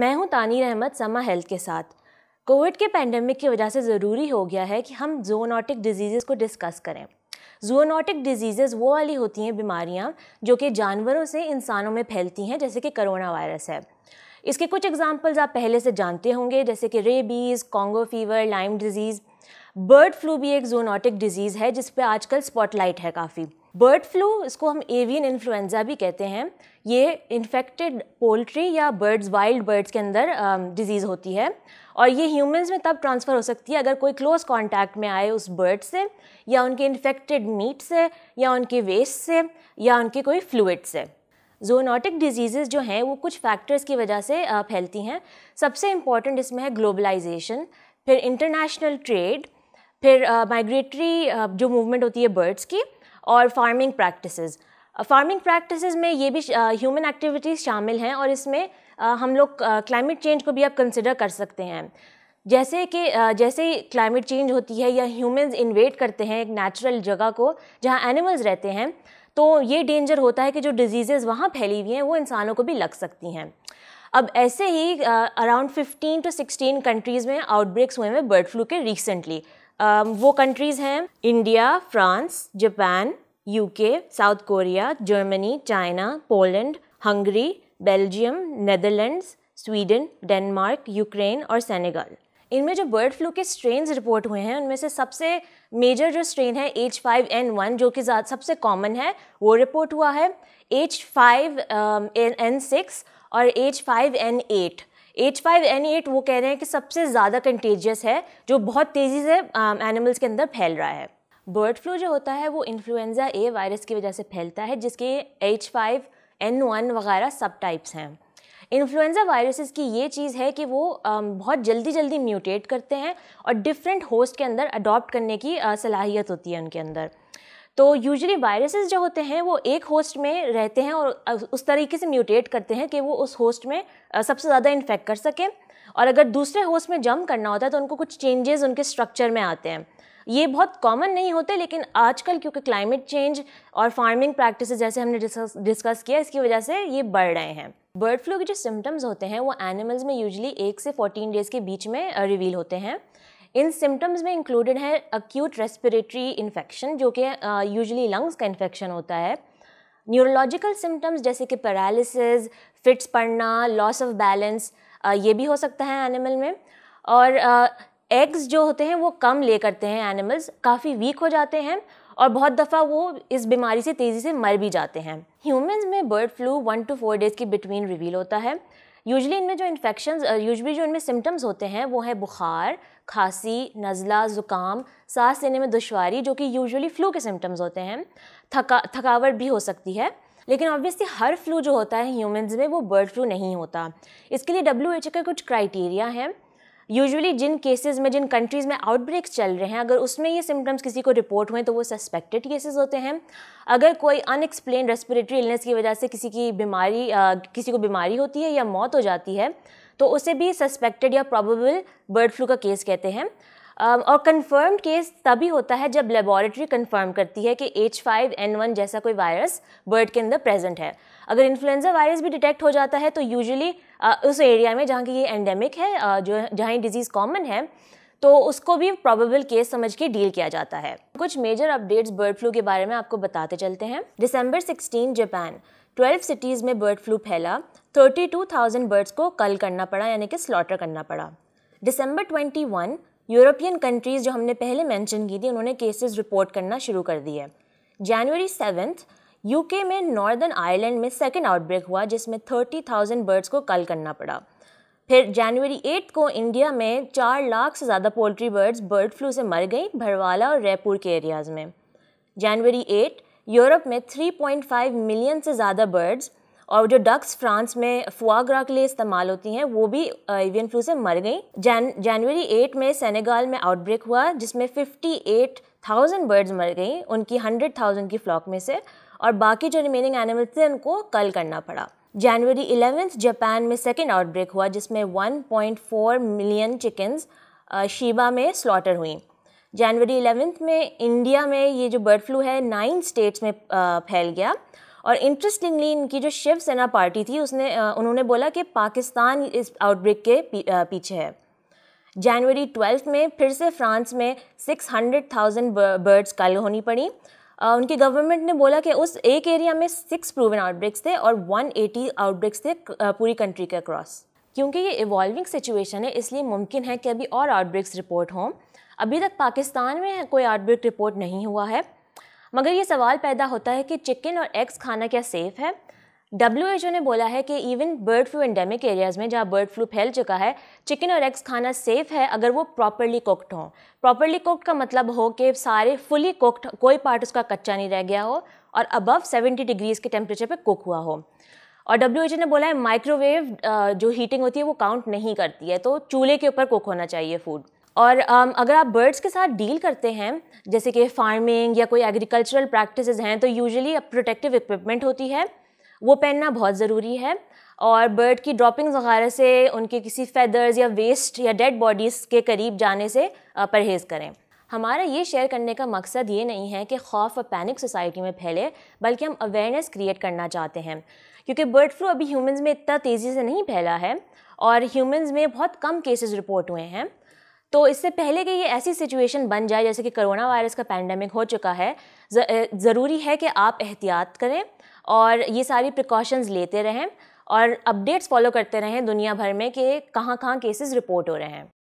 मैं हूं तानीर अहमद समा हेल्थ के साथ कोविड के पैंडमिक की वजह से ज़रूरी हो गया है कि हम जोनोटिक डिजीज़ को डिस्कस करें जोनोटिक डिजीज़ वो वाली होती हैं बीमारियाँ जो कि जानवरों से इंसानों में फैलती हैं जैसे कि करोना वायरस है इसके कुछ एग्जाम्पल्स आप पहले से जानते होंगे जैसे कि rabies Congo fever Lyme disease bird flu भी एक जोनोटिक डिजीज़ है जिस पर आजकल स्पॉटलाइट है काफ़ी बर्ड फ्लू इसको हम एवियन इन्फ्लुएंजा भी कहते हैं ये इन्फेक्टेड पोल्ट्री या बर्ड्स वाइल्ड बर्ड्स के अंदर डिजीज़ um, होती है और ये ह्यूमंस में तब ट्रांसफ़र हो सकती है अगर कोई क्लोज कांटेक्ट में आए उस बर्ड से या उनके इन्फेक्टेड मीट से या उनके वेस्ट से या उनके कोई फ्लूड से जोनोटिक डिजीज़ जो हैं वो कुछ फैक्टर्स की वजह से uh, फैलती हैं सबसे इम्पॉर्टेंट इसमें है ग्लोबलाइजेशन फिर इंटरनेशनल ट्रेड फिर माइग्रेटरी uh, uh, जो मूवमेंट होती है बर्ड्स की और फार्मिंग प्रैक्टिसेस फार्मिंग प्रैक्टिसेस में ये भी ह्यूमन uh, एक्टिविटीज़ शामिल हैं और इसमें uh, हम लोग क्लाइमेट uh, चेंज को भी आप कंसिडर कर सकते हैं जैसे कि जैसे ही क्लाइमेट चेंज होती है या ह्यूमंस इन्वेट करते हैं एक नेचुरल जगह को जहाँ एनिमल्स रहते हैं तो ये डेंजर होता है कि जो डिजीज़ेस वहाँ फैली हुई हैं वो इंसानों को भी लग सकती हैं अब ऐसे ही अराउंड 15 टू 16 कंट्रीज़ में आउटब्रेक्स हुए हैं बर्ड फ्लू के रिसेंटली Um, वो कंट्रीज़ हैं India France Japan UK South Korea Germany China Poland Hungary Belgium Netherlands Sweden Denmark Ukraine और सेनेगल इनमें जो बर्ड फ्लू के स्ट्रेन रिपोर्ट हुए हैं उनमें से सबसे मेजर जो स्ट्रेन है एच फाइव एन वन जो कि सबसे कॉमन है वो रिपोर्ट हुआ है एच फाइव एन सिक्स और H five N eight H five N eight वो कह रहे हैं कि सबसे ज़्यादा कंटेजियस है जो बहुत तेज़ी से एनिमल्स um, के अंदर फैल रहा है बर्ड फ्लू जो होता है वो इन्फ्लुएंजा ए वायरस की वजह से फैलता है जिसके एच फाइव एन वन वगैरह सब टाइप्स हैं इन्फ्लुएंजा वायरसेस की ये चीज़ है कि वो um, बहुत जल्दी जल्दी म्यूटेट करते हैं और डिफरेंट होस्ट के अंदर अडॉप्ट करने की uh, सलाहियत होती है उनके अंदर तो यूजली वायरसेस जो होते हैं वो एक होस्ट में रहते हैं और उस तरीके से म्यूटेट करते हैं कि वो उस होस्ट में सबसे ज़्यादा इन्फेक्ट कर सकें और अगर दूसरे होस्ट में जम करना होता है तो उनको कुछ चेंजेस उनके स्ट्रक्चर में आते हैं ये बहुत कॉमन नहीं होते लेकिन आजकल क्योंकि क्लाइमेट चेंज और फार्मिंग प्रैक्टिस जैसे हमने डिस्कस डिस्कस किया इसकी वजह से ये बढ़ रहे हैं बर्ड फ्लू के जो सिम्टम्स होते हैं वो एनिमल्स में यूजली एक से फोर्टीन डेज़ के बीच में रिवील होते हैं इन सिम्टम्स में इंक्लूडेड है अक्यूट रेस्पिरेटरी इन्फेक्शन जो कि यूजली लंग्स का इन्फेक्शन होता है न्यूरोलॉजिकल सिम्टम्स जैसे कि पैरालिसिस फिट्स पड़ना लॉस ऑफ बैलेंस ये भी हो सकता है एनिमल में और एग्स जो होते हैं वो कम ले करते हैं एनिमल्स काफ़ी वीक हो जाते हैं और बहुत दफ़ा वो इस बीमारी से तेज़ी से मर भी जाते हैं ह्यूमंस में bird flu one two four days की बिटवीन रिवील होता है यूजली इनमें जो इन्फेक्शन यूजली जो इनमें सिम्टम्स होते हैं वो है बुखार खांसी नज़ला ज़ुकाम सांस लेने में दुशारी जो कि यूजुअली फ़्लू के सिम्टम्स होते हैं थका थकावट भी हो सकती है लेकिन ऑब्वियसली हर फ्लू जो होता है ह्यूमंस में वो बर्ड फ्लू नहीं होता इसके लिए डब्ल्यू का कुछ क्राइटेरिया हैं यूजुअली जिन केसेस में जिन कंट्रीज़ में आउटब्रेक्स चल रहे हैं अगर उसमें ये सिम्टम्स किसी को रिपोर्ट हुए तो वो सस्पेक्टेड केसेस होते हैं अगर कोई अनएक्सप्लेन रेस्पिरेटरी इलनेस की वजह से किसी की बीमारी किसी को बीमारी होती है या मौत हो जाती है तो उसे भी सस्पेक्टेड या प्रॉबेबल बर्ड फ्लू का केस कहते हैं Um, और कन्फर्म केस तभी होता है जब लेबॉरेटरी कन्फर्म करती है कि एच फाइव एन वन जैसा कोई वायरस बर्ड के अंदर प्रेजेंट है अगर इन्फ्लुएंजा वायरस भी डिटेक्ट हो जाता है तो यूजुअली uh, उस एरिया में जहाँ की ये एंडेमिक है uh, जो जहाँ ये डिजीज़ कॉमन है तो उसको भी प्रॉबेबल केस समझ के डील किया जाता है कुछ मेजर अपडेट्स बर्ड फ्लू के बारे में आपको बताते चलते हैं दिसंबर सिक्सटीन जापान 12 सिटीज़ में बर्ड फ्लू फैला 32,000 बर्ड्स को कल करना पड़ा यानी कि स्लॉटर करना पड़ा दिसंबर 21 यूरोपियन कंट्रीज़ जो हमने पहले मेंशन की थी उन्होंने केसेस रिपोर्ट करना शुरू कर दिए जनवरी सेवन्थ यूके में नॉर्दर्न आयरलैंड में सेकेंड आउटब्रेक हुआ जिसमें थर्टी थाउजेंड बर्ड्स को कल करना पड़ा फिर जनवरी एट को इंडिया में चार लाख से ज़्यादा पोल्ट्री बर्ड्स बर्ड फ्लू से मर गई भरवाला और रायपुर के एरियाज़ में जनवरी एट यूरोप में 3.5 मिलियन से ज़्यादा बर्ड्स और जो डक्स फ्रांस में फुआग्रा के लिए इस्तेमाल होती हैं वो भी एवियन फ्लू से मर गई जन जनवरी एट में सेनेगाल में आउटब्रेक हुआ जिसमें फिफ्टी एट थाउजेंड बर्ड्स मर गई उनकी हंड्रेड थाउजेंड की फ्लॉक में से और बाकी जो रिमेनिंग एनिमल्स थे उनको कल करना पड़ा जनवरी इलेवेंथ जापान में सेकेंड आउटब्रेक हुआ जिसमें 1.4 मिलियन चिकन्स शीबा में स्लॉटर हुई जनवरी इलेवेंथ में इंडिया में ये जो बर्ड फ्लू है नाइन स्टेट्स में फैल गया और इंटरेस्टिंगली इनकी जो शिवसेना पार्टी थी उसने उन्होंने बोला कि पाकिस्तान इस आउटब्रेक के पीछे है जनवरी ट्वेल्थ में फिर से फ्रांस में सिक्स हंड्रेड थाउजेंड बर्ड्स कल होनी पड़ी उनकी गवर्नमेंट ने बोला कि उस एक एरिया में सिक्स प्रूवन आउटब्रेक्स थे और वन एटी आउटब्रेक्स थे पूरी कंट्री के अक्रॉस क्योंकि ये इवॉल्विंग सिचुएशन है इसलिए मुमकिन है कि अभी और आउटब्रेक्स रिपोर्ट हों अभी तक पाकिस्तान में कोई आउटब्रेक रिपोर्ट नहीं हुआ है मगर ये सवाल पैदा होता है कि चिकन और एग्स खाना क्या सेफ़ है डब्ल्यू एच ओ ने बोला है कि even bird flu endemic areas में जहाँ बर्ड फ्लू फैल चुका है चिकन और एग्स खाना सेफ है अगर वो प्रॉपरली कुकड हों प्रॉपरली कुकड का मतलब हो कि सारे फुली कुकड कोई पार्ट उसका कच्चा नहीं रह गया हो और अबव 70 डिग्रीज़ के टेम्परेचर पे कुक हुआ हो और डब्ल्यू एच ओ ने बोला है माइक्रोवेव जो हीटिंग होती है वो काउंट नहीं करती है तो चूल्हे के ऊपर कुक होना चाहिए फूड और um, अगर आप बर्ड्स के साथ डील करते हैं जैसे कि फार्मिंग या कोई एग्रीकल्चरल प्रैक्टिस हैं तो अब प्रोटेक्टिव इक्विपमेंट होती है वो पहनना बहुत ज़रूरी है और बर्ड की ड्रॉपिंग्स वगैरह से उनके किसी फेदर्स या वेस्ट या डेड बॉडीज़ के करीब जाने से परहेज़ करें हमारा ये शेयर करने का मकसद ये नहीं है कि खौफ और पैनिक सोसाइटी में फैले बल्कि हम अवेयरनेस क्रिएट करना चाहते हैं क्योंकि बर्ड फ्लू अभी ह्यूमंस में इतना तेज़ी से नहीं फैला है और ह्यूमंस में बहुत कम केसेस रिपोर्ट हुए हैं तो इससे पहले कि ये ऐसी सिचुएशन बन जाए जैसे कि करोना वायरस का पैंडमिक हो चुका है ज़रूरी है कि आप एहतियात करें और ये सारी प्रिकॉशंस लेते रहें और अपडेट्स फॉलो करते रहें दुनिया भर में कि कहाँ कहाँ केसेस रिपोर्ट हो रहे हैं